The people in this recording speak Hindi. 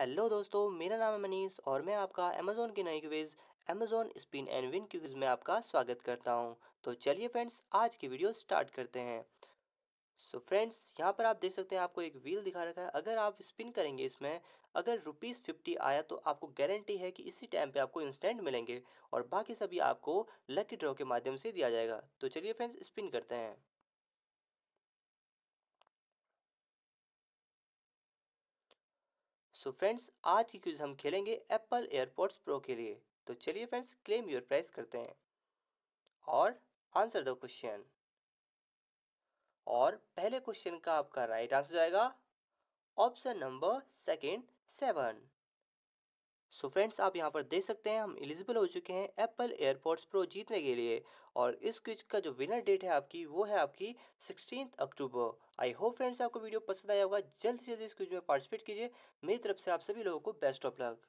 हेलो दोस्तों मेरा नाम है मनीष और मैं आपका अमेजोन की नई quiz Amazon spin and win quiz में आपका स्वागत करता हूं तो चलिए फ्रेंड्स आज की वीडियो स्टार्ट करते हैं सो फ्रेंड्स यहाँ पर आप देख सकते हैं आपको एक व्हील दिखा रखा है अगर आप स्पिन करेंगे इसमें अगर रुपीज़ फिफ्टी आया तो आपको गारंटी है कि इसी टाइम पर आपको इंस्टेंट मिलेंगे और बाकी सभी आपको लकी ड्रॉ के माध्यम से दिया जाएगा तो चलिए फ्रेंड्स स्पिन करते हैं सो फ्रेंड्स आज की क्विज हम खेलेंगे एप्पल एयरपोर्ट्स प्रो के लिए तो चलिए फ्रेंड्स क्लेम योर प्राइस करते हैं और आंसर द क्वेश्चन और पहले क्वेश्चन का आपका राइट आंसर जाएगा option number second seven so friends आप यहाँ पर देख सकते हैं हम एलिजिबल हो चुके हैं एप्पल एयरपोर्ट्स प्रो जीतने के लिए और इस क्विज का जो विनर डेट है आपकी वो है आपकी sixteen October I hope friends आपको वीडियो पसंद आया होगा जल्द से जल्द इस क्विज में पार्टिसिपेट कीजिए मेरी तरफ से आप सभी लोगों को बेस्ट ऑफ लक